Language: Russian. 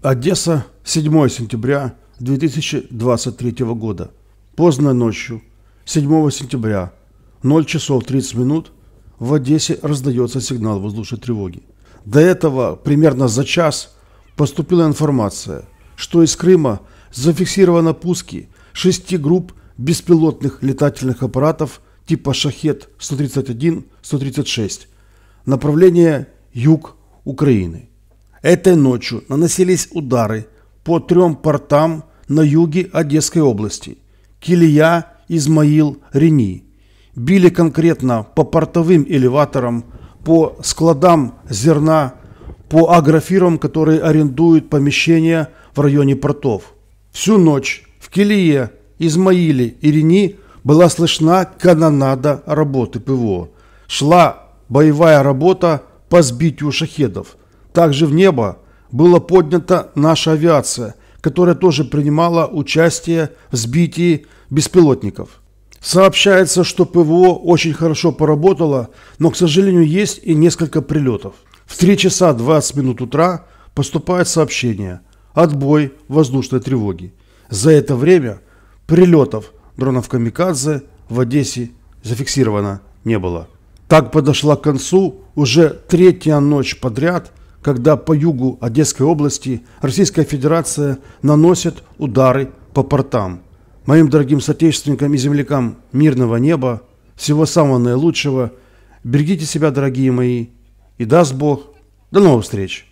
Одесса, 7 сентября 2023 года. Поздно ночью, 7 сентября, 0 часов 30 минут, в Одессе раздается сигнал воздушной тревоги. До этого, примерно за час, поступила информация, что из Крыма зафиксировано пуски шести групп беспилотных летательных аппаратов типа «Шахет-131-136», направление «Юг Украины». Этой ночью наносились удары по трем портам на юге Одесской области – Килия, Измаил, Рени. Били конкретно по портовым элеваторам, по складам зерна, по агрофирмам, которые арендуют помещения в районе портов. Всю ночь в Килие, Измаиле и Рени была слышна канонада работы ПВО. Шла боевая работа по сбитию шахедов – также в небо была поднята наша авиация, которая тоже принимала участие в сбитии беспилотников. Сообщается, что ПВО очень хорошо поработало, но, к сожалению, есть и несколько прилетов. В 3 часа 20 минут утра поступает сообщение «Отбой воздушной тревоги». За это время прилетов дронов «Камикадзе» в Одессе зафиксировано не было. Так подошла к концу уже третья ночь подряд – когда по югу Одесской области Российская Федерация наносит удары по портам. Моим дорогим соотечественникам и землякам мирного неба, всего самого наилучшего. Берегите себя, дорогие мои, и даст Бог. До новых встреч!